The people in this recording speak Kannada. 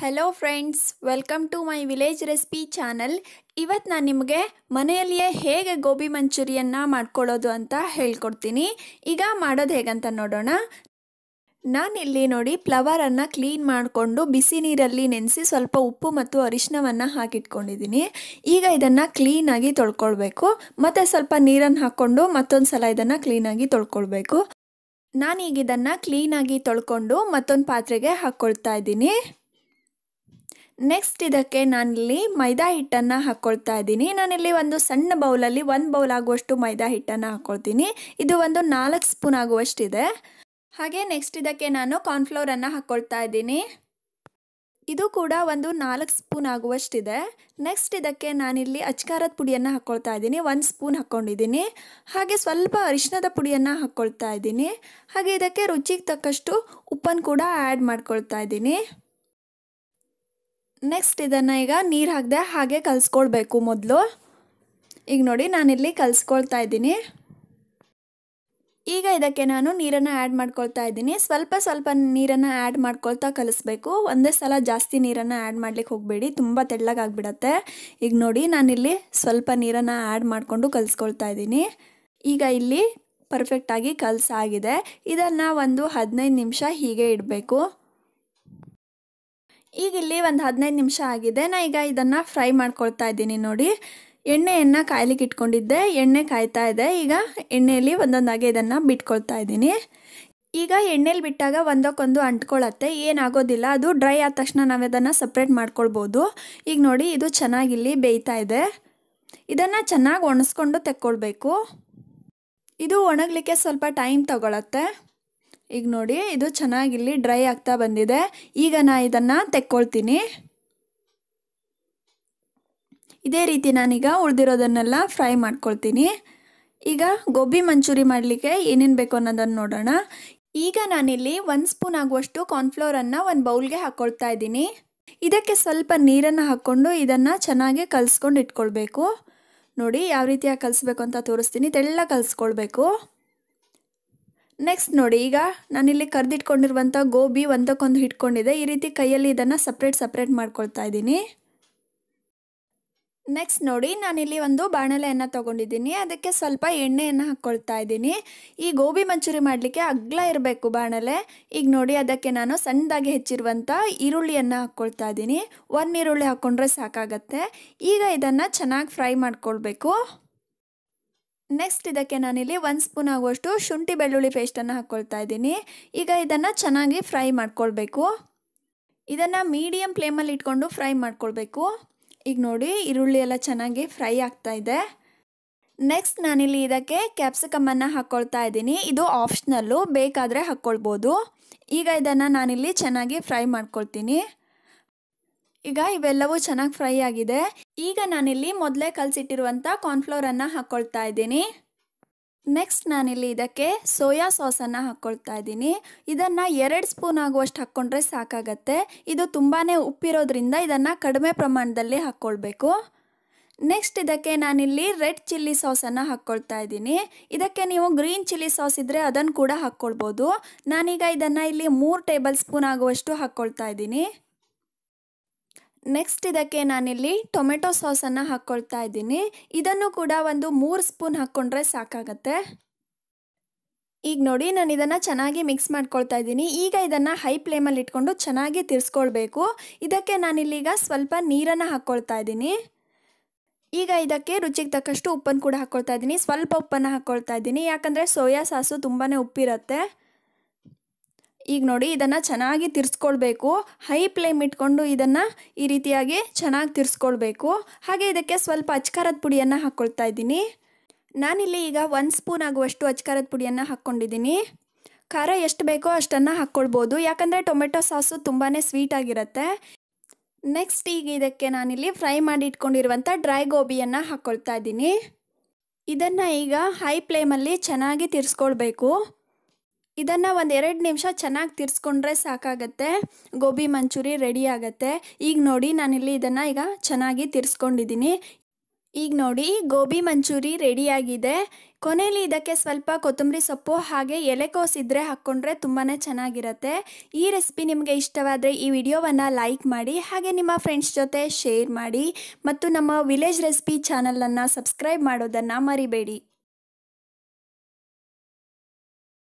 hello friends welcome to my village recipe channel ಇವತ್ತು ನಾನು ನಿಮಗೆ ಮನೆಯಲ್ಲಿಯೇ ಹೇಗೆ ಗೋಬಿ ಮಂಚೂರಿಯನ್ನ ಮಾಡ್ಕೊಳ್ಳೋದು ಅಂತ ಹೇಳ್ಕೊಡ್ತೀನಿ ಈಗ ಮಾಡೋದು ಹೇಗಂತ ನೋಡೋಣ ನಾನಿಲ್ಲಿ ನೋಡಿ ಫ್ಲವರನ್ನು ಕ್ಲೀನ್ ಮಾಡಿಕೊಂಡು ಬಿಸಿ ನೀರಲ್ಲಿ ನೆನೆಸಿ ಸ್ವಲ್ಪ ಉಪ್ಪು ಮತ್ತು ಅರಿಶಿನವನ್ನು ಹಾಕಿಟ್ಕೊಂಡಿದ್ದೀನಿ ಈಗ ಇದನ್ನು ಕ್ಲೀನಾಗಿ ತೊಳ್ಕೊಳ್ಬೇಕು ಮತ್ತು ಸ್ವಲ್ಪ ನೀರನ್ನು ಹಾಕ್ಕೊಂಡು ಮತ್ತೊಂದು ಸಲ ಇದನ್ನು ಕ್ಲೀನಾಗಿ ತೊಳ್ಕೊಳ್ಬೇಕು ನಾನೀಗಿದನ್ನು ಕ್ಲೀನಾಗಿ ತೊಳ್ಕೊಂಡು ಮತ್ತೊಂದು ಪಾತ್ರೆಗೆ ಹಾಕ್ಕೊಳ್ತಾ ಇದ್ದೀನಿ ನೆಕ್ಸ್ಟ್ ಇದಕ್ಕೆ ನಾನಿಲ್ಲಿ ಮೈದಾ ಹಿಟ್ಟನ್ನು ಹಾಕ್ಕೊಳ್ತಾ ಇದ್ದೀನಿ ನಾನಿಲ್ಲಿ ಒಂದು ಸಣ್ಣ ಬೌಲಲ್ಲಿ ಒಂದು ಬೌಲ್ ಆಗುವಷ್ಟು ಮೈದಾ ಹಿಟ್ಟನ್ನು ಹಾಕ್ಕೊಳ್ತೀನಿ ಇದು ಒಂದು ನಾಲ್ಕು ಸ್ಪೂನ್ ಆಗುವಷ್ಟಿದೆ ಹಾಗೆ ನೆಕ್ಸ್ಟ್ ಇದಕ್ಕೆ ನಾನು ಕಾರ್ನ್ಫ್ಲೋರನ್ನು ಹಾಕ್ಕೊಳ್ತಾ ಇದ್ದೀನಿ ಇದು ಕೂಡ ಒಂದು ನಾಲ್ಕು ಸ್ಪೂನ್ ಆಗುವಷ್ಟಿದೆ ನೆಕ್ಸ್ಟ್ ಇದಕ್ಕೆ ನಾನಿಲ್ಲಿ ಅಚ್ಕಾರದ ಪುಡಿಯನ್ನು ಹಾಕ್ಕೊಳ್ತಾ ಇದ್ದೀನಿ ಒಂದು ಸ್ಪೂನ್ ಹಾಕ್ಕೊಂಡಿದ್ದೀನಿ ಹಾಗೆ ಸ್ವಲ್ಪ ಅರಿಶಿನದ ಪುಡಿಯನ್ನು ಹಾಕ್ಕೊಳ್ತಾ ಇದ್ದೀನಿ ಹಾಗೆ ಇದಕ್ಕೆ ರುಚಿಗೆ ತಕ್ಕಷ್ಟು ಉಪ್ಪನ್ನು ಕೂಡ ಆ್ಯಡ್ ಮಾಡ್ಕೊಳ್ತಾ ಇದ್ದೀನಿ ನೆಕ್ಸ್ಟ್ ಇದನ್ನು ಈಗ ನೀರು ಹಾಕದೆ ಹಾಗೆ ಕಲಿಸ್ಕೊಳ್ಬೇಕು ಮೊದಲು ಈಗ ನೋಡಿ ನಾನಿಲ್ಲಿ ಕಲಿಸ್ಕೊಳ್ತಾ ಇದ್ದೀನಿ ಈಗ ಇದಕ್ಕೆ ನಾನು ನೀರನ್ನು ಆ್ಯಡ್ ಮಾಡ್ಕೊಳ್ತಾ ಇದ್ದೀನಿ ಸ್ವಲ್ಪ ಸ್ವಲ್ಪ ನೀರನ್ನು ಆ್ಯಡ್ ಮಾಡ್ಕೊಳ್ತಾ ಕಲಿಸ್ಬೇಕು ಒಂದೇ ಸಲ ಜಾಸ್ತಿ ನೀರನ್ನು ಆ್ಯಡ್ ಮಾಡ್ಲಿಕ್ಕೆ ಹೋಗಬೇಡಿ ತುಂಬ ತೆಳ್ಳಗಾಗ್ಬಿಡತ್ತೆ ಈಗ ನೋಡಿ ನಾನಿಲ್ಲಿ ಸ್ವಲ್ಪ ನೀರನ್ನು ಆ್ಯಡ್ ಮಾಡಿಕೊಂಡು ಕಲಿಸ್ಕೊಳ್ತಾ ಇದ್ದೀನಿ ಈಗ ಇಲ್ಲಿ ಪರ್ಫೆಕ್ಟಾಗಿ ಕಲಸಾಗಿದೆ ಇದನ್ನು ಒಂದು ಹದಿನೈದು ನಿಮಿಷ ಹೀಗೆ ಇಡಬೇಕು ಈಗ ಇಲ್ಲಿ ಒಂದು ಹದಿನೈದು ನಿಮಿಷ ಆಗಿದೆ ನಾ ಈಗ ಇದನ್ನು ಫ್ರೈ ಮಾಡ್ಕೊಳ್ತಾ ಇದ್ದೀನಿ ನೋಡಿ ಎಣ್ಣೆಯನ್ನು ಕಾಯ್ಲಿಕ್ಕೆ ಇಟ್ಕೊಂಡಿದ್ದೆ ಎಣ್ಣೆ ಕಾಯ್ತಾ ಇದೆ ಈಗ ಎಣ್ಣೆಯಲ್ಲಿ ಒಂದೊಂದಾಗಿ ಇದನ್ನು ಬಿಟ್ಕೊಳ್ತಾ ಇದ್ದೀನಿ ಈಗ ಎಣ್ಣೆಲಿ ಬಿಟ್ಟಾಗ ಒಂದಕ್ಕೊಂದು ಅಂಟ್ಕೊಳತ್ತೆ ಏನಾಗೋದಿಲ್ಲ ಅದು ಡ್ರೈ ಆದ ತಕ್ಷಣ ನಾವು ಅದನ್ನು ಸಪ್ರೇಟ್ ಮಾಡ್ಕೊಳ್ಬೋದು ಈಗ ನೋಡಿ ಇದು ಚೆನ್ನಾಗಿಲ್ಲಿ ಬೇಯ್ತಾ ಇದೆ ಇದನ್ನು ಚೆನ್ನಾಗಿ ಒಣಸ್ಕೊಂಡು ತೆಕ್ಕೊಳ್ಬೇಕು ಇದು ಒಣಗಲಿಕ್ಕೆ ಸ್ವಲ್ಪ ಟೈಮ್ ತಗೊಳತ್ತೆ ಈಗ ನೋಡಿ ಇದು ಚೆನ್ನಾಗಿಲ್ಲಿ ಡ್ರೈ ಆಗ್ತಾ ಬಂದಿದೆ ಈಗ ನಾ ಇದನ್ನು ತೆಕ್ಕೊಳ್ತೀನಿ ಇದೇ ರೀತಿ ನಾನೀಗ ಉಳಿದಿರೋದನ್ನೆಲ್ಲ ಫ್ರೈ ಮಾಡ್ಕೊಳ್ತೀನಿ ಈಗ ಗೋಬಿ ಮಂಚೂರಿ ಮಾಡಲಿಕ್ಕೆ ಏನೇನು ಬೇಕು ಅನ್ನೋದನ್ನು ನೋಡೋಣ ಈಗ ನಾನಿಲ್ಲಿ ಒಂದು ಸ್ಪೂನ್ ಆಗುವಷ್ಟು ಕಾರ್ನ್ಫ್ಲೋರನ್ನು ಒಂದು ಬೌಲ್ಗೆ ಹಾಕ್ಕೊಳ್ತಾ ಇದ್ದೀನಿ ಇದಕ್ಕೆ ಸ್ವಲ್ಪ ನೀರನ್ನು ಹಾಕ್ಕೊಂಡು ಇದನ್ನು ಚೆನ್ನಾಗಿ ಕಲಿಸ್ಕೊಂಡು ಇಟ್ಕೊಳ್ಬೇಕು ನೋಡಿ ಯಾವ ರೀತಿಯಾಗಿ ಕಲಿಸ್ಬೇಕು ಅಂತ ತೋರಿಸ್ತೀನಿ ತೆಳ್ಳ ಕಲಿಸ್ಕೊಳ್ಬೇಕು ನೆಕ್ಸ್ಟ್ ನೋಡಿ ಈಗ ನಾನಿಲ್ಲಿ ಕರೆದಿಟ್ಕೊಂಡಿರುವಂಥ ಗೋಬಿ ಒಂದಕ್ಕೊಂದು ಹಿಟ್ಕೊಂಡಿದೆ ಈ ರೀತಿ ಕೈಯಲ್ಲಿ ಇದನ್ನು ಸಪ್ರೇಟ್ ಸಪ್ರೇಟ್ ಮಾಡ್ಕೊಳ್ತಾ ಇದ್ದೀನಿ ನೆಕ್ಸ್ಟ್ ನೋಡಿ ನಾನಿಲ್ಲಿ ಒಂದು ಬಾಣಲೆಯನ್ನು ತೊಗೊಂಡಿದ್ದೀನಿ ಅದಕ್ಕೆ ಸ್ವಲ್ಪ ಎಣ್ಣೆಯನ್ನು ಹಾಕ್ಕೊಳ್ತಾ ಇದ್ದೀನಿ ಈ ಗೋಬಿ ಮಂಚೂರಿ ಮಾಡಲಿಕ್ಕೆ ಅಗ್ಲ ಇರಬೇಕು ಬಾಣಲೆ ಈಗ ನೋಡಿ ಅದಕ್ಕೆ ನಾನು ಸಣ್ಣದಾಗಿ ಹೆಚ್ಚಿರುವಂಥ ಈರುಳ್ಳಿಯನ್ನು ಹಾಕ್ಕೊಳ್ತಾ ಇದ್ದೀನಿ ಒಂದು ಈರುಳ್ಳಿ ಹಾಕ್ಕೊಂಡ್ರೆ ಸಾಕಾಗತ್ತೆ ಈಗ ಇದನ್ನು ಚೆನ್ನಾಗಿ ಫ್ರೈ ಮಾಡ್ಕೊಳ್ಬೇಕು ನೆಕ್ಸ್ಟ್ ಇದಕ್ಕೆ ನಾನಿಲ್ಲಿ ಒಂದು ಸ್ಪೂನ್ ಆಗುವಷ್ಟು ಶುಂಠಿ ಬೆಳ್ಳುಳ್ಳಿ ಪೇಸ್ಟನ್ನು ಹಾಕ್ಕೊಳ್ತಾ ಇದ್ದೀನಿ ಈಗ ಇದನ್ನು ಚೆನ್ನಾಗಿ ಫ್ರೈ ಮಾಡ್ಕೊಳ್ಬೇಕು ಇದನ್ನು ಮೀಡಿಯಮ್ ಫ್ಲೇಮಲ್ಲಿ ಇಟ್ಕೊಂಡು ಫ್ರೈ ಮಾಡ್ಕೊಳ್ಬೇಕು ಈಗ ನೋಡಿ ಈರುಳ್ಳಿ ಎಲ್ಲ ಚೆನ್ನಾಗಿ ಫ್ರೈ ಆಗ್ತಾ ಇದೆ ನೆಕ್ಸ್ಟ್ ನಾನಿಲ್ಲಿ ಇದಕ್ಕೆ ಕ್ಯಾಪ್ಸಿಕಮನ್ನು ಹಾಕ್ಕೊಳ್ತಾ ಇದ್ದೀನಿ ಇದು ಆಪ್ಷನಲ್ಲು ಬೇಕಾದರೆ ಹಾಕ್ಕೊಳ್ಬೋದು ಈಗ ಇದನ್ನು ನಾನಿಲ್ಲಿ ಚೆನ್ನಾಗಿ ಫ್ರೈ ಮಾಡ್ಕೊಳ್ತೀನಿ ಈಗ ಇವೆಲ್ಲವೂ ಚೆನ್ನಾಗಿ ಫ್ರೈ ಆಗಿದೆ ಈಗ ನಾನಿಲ್ಲಿ ಮೊದಲೇ ಕಲಸಿಟ್ಟಿರುವಂಥ ಕಾರ್ನ್ಫ್ಲೋರನ್ನು ಹಾಕ್ಕೊಳ್ತಾ ಇದ್ದೀನಿ ನೆಕ್ಸ್ಟ್ ನಾನಿಲ್ಲಿ ಇದಕ್ಕೆ ಸೋಯಾ ಸಾಸನ್ನು ಹಾಕ್ಕೊಳ್ತಾ ಇದ್ದೀನಿ ಇದನ್ನು ಎರಡು ಸ್ಪೂನ್ ಆಗುವಷ್ಟು ಹಾಕ್ಕೊಂಡ್ರೆ ಸಾಕಾಗತ್ತೆ ಇದು ತುಂಬಾ ಉಪ್ಪಿರೋದ್ರಿಂದ ಇದನ್ನು ಕಡಿಮೆ ಪ್ರಮಾಣದಲ್ಲಿ ಹಾಕ್ಕೊಳ್ಬೇಕು ನೆಕ್ಸ್ಟ್ ಇದಕ್ಕೆ ನಾನಿಲ್ಲಿ ರೆಡ್ ಚಿಲ್ಲಿ ಸಾಸನ್ನು ಹಾಕ್ಕೊಳ್ತಾ ಇದ್ದೀನಿ ಇದಕ್ಕೆ ನೀವು ಗ್ರೀನ್ ಚಿಲ್ಲಿ ಸಾಸ್ ಇದ್ದರೆ ಅದನ್ನು ಕೂಡ ಹಾಕ್ಕೊಳ್ಬೋದು ನಾನೀಗ ಇದನ್ನು ಇಲ್ಲಿ ಮೂರು ಟೇಬಲ್ ಸ್ಪೂನ್ ಆಗುವಷ್ಟು ಹಾಕ್ಕೊಳ್ತಾ ಇದ್ದೀನಿ ನೆಕ್ಸ್ಟ್ ಇದಕ್ಕೆ ನಾನಿಲ್ಲಿ ಟೊಮೆಟೊ ಸಾಸನ್ನು ಹಾಕ್ಕೊಳ್ತಾ ಇದ್ದೀನಿ ಇದನ್ನು ಕೂಡ ಒಂದು ಮೂರು ಸ್ಪೂನ್ ಹಾಕ್ಕೊಂಡ್ರೆ ಸಾಕಾಗತ್ತೆ ಈಗ ನೋಡಿ ನಾನು ಇದನ್ನು ಚೆನ್ನಾಗಿ ಮಿಕ್ಸ್ ಮಾಡ್ಕೊಳ್ತಾ ಇದ್ದೀನಿ ಈಗ ಇದನ್ನು ಹೈ ಫ್ಲೇಮಲ್ಲಿ ಇಟ್ಕೊಂಡು ಚೆನ್ನಾಗಿ ತಿರ್ಸ್ಕೊಳ್ಬೇಕು ಇದಕ್ಕೆ ನಾನಿಲ್ಲೀಗ ಸ್ವಲ್ಪ ನೀರನ್ನು ಹಾಕ್ಕೊಳ್ತಾ ಇದ್ದೀನಿ ಈಗ ಇದಕ್ಕೆ ರುಚಿಗೆ ತಕ್ಕಷ್ಟು ಉಪ್ಪನ್ನು ಕೂಡ ಹಾಕ್ಕೊಳ್ತಾ ಇದ್ದೀನಿ ಸ್ವಲ್ಪ ಉಪ್ಪನ್ನು ಹಾಕ್ಕೊಳ್ತಾ ಇದ್ದೀನಿ ಯಾಕಂದರೆ ಸೋಯಾ ಸಾಸು ತುಂಬಾ ಉಪ್ಪಿರುತ್ತೆ ಈಗ ನೋಡಿ ಇದನ್ನು ಚೆನ್ನಾಗಿ ತಿರ್ಸ್ಕೊಳ್ಬೇಕು ಹೈ ಫ್ಲೇಮ್ ಇಟ್ಕೊಂಡು ಇದನ್ನು ಈ ರೀತಿಯಾಗಿ ಚೆನ್ನಾಗಿ ತಿರ್ಸ್ಕೊಳ್ಬೇಕು ಹಾಗೆ ಇದಕ್ಕೆ ಸ್ವಲ್ಪ ಅಚ್ಕಾರದ ಪುಡಿಯನ್ನು ಹಾಕ್ಕೊಳ್ತಾ ಇದ್ದೀನಿ ನಾನಿಲ್ಲಿ ಈಗ ಒಂದು ಸ್ಪೂನ್ ಆಗುವಷ್ಟು ಅಚ್ಕಾರದ ಪುಡಿಯನ್ನು ಹಾಕ್ಕೊಂಡಿದ್ದೀನಿ ಖಾರ ಎಷ್ಟು ಬೇಕೋ ಅಷ್ಟನ್ನು ಹಾಕ್ಕೊಳ್ಬೋದು ಯಾಕಂದರೆ ಟೊಮೆಟೊ ಸಾಸು ತುಂಬಾ ಆಗಿರುತ್ತೆ ನೆಕ್ಸ್ಟ್ ಈಗ ಇದಕ್ಕೆ ನಾನಿಲ್ಲಿ ಫ್ರೈ ಮಾಡಿ ಇಟ್ಕೊಂಡಿರುವಂಥ ಡ್ರೈ ಗೋಬಿಯನ್ನು ಹಾಕ್ಕೊಳ್ತಾ ಇದ್ದೀನಿ ಇದನ್ನು ಈಗ ಹೈ ಫ್ಲೇಮಲ್ಲಿ ಚೆನ್ನಾಗಿ ತಿರ್ಸ್ಕೊಳ್ಬೇಕು ಇದನ್ನು ಒಂದು ಎರಡು ನಿಮಿಷ ಚೆನ್ನಾಗಿ ತಿರ್ಸ್ಕೊಂಡ್ರೆ ಸಾಕಾಗತ್ತೆ ಗೋಬಿ ಮಂಚೂರಿ ರೆಡಿ ಆಗುತ್ತೆ ಈಗ ನೋಡಿ ನಾನಿಲ್ಲಿ ಇದನ್ನು ಈಗ ಚೆನ್ನಾಗಿ ತಿರ್ಸ್ಕೊಂಡಿದ್ದೀನಿ ಈಗ ನೋಡಿ ಗೋಬಿ ಮಂಚೂರಿ ರೆಡಿಯಾಗಿದೆ ಕೊನೆಯಲ್ಲಿ ಇದಕ್ಕೆ ಸ್ವಲ್ಪ ಕೊತ್ತಂಬರಿ ಸೊಪ್ಪು ಹಾಗೆ ಎಲೆಕೋಸು ಇದ್ದರೆ ಹಾಕ್ಕೊಂಡ್ರೆ ತುಂಬಾ ಚೆನ್ನಾಗಿರುತ್ತೆ ಈ ರೆಸಿಪಿ ನಿಮಗೆ ಇಷ್ಟವಾದರೆ ಈ ವಿಡಿಯೋವನ್ನು ಲೈಕ್ ಮಾಡಿ ಹಾಗೆ ನಿಮ್ಮ ಫ್ರೆಂಡ್ಸ್ ಜೊತೆ ಶೇರ್ ಮಾಡಿ ಮತ್ತು ನಮ್ಮ ವಿಲೇಜ್ ರೆಸಿಪಿ ಚಾನಲನ್ನು ಸಬ್ಸ್ಕ್ರೈಬ್ ಮಾಡೋದನ್ನು ಮರಿಬೇಡಿ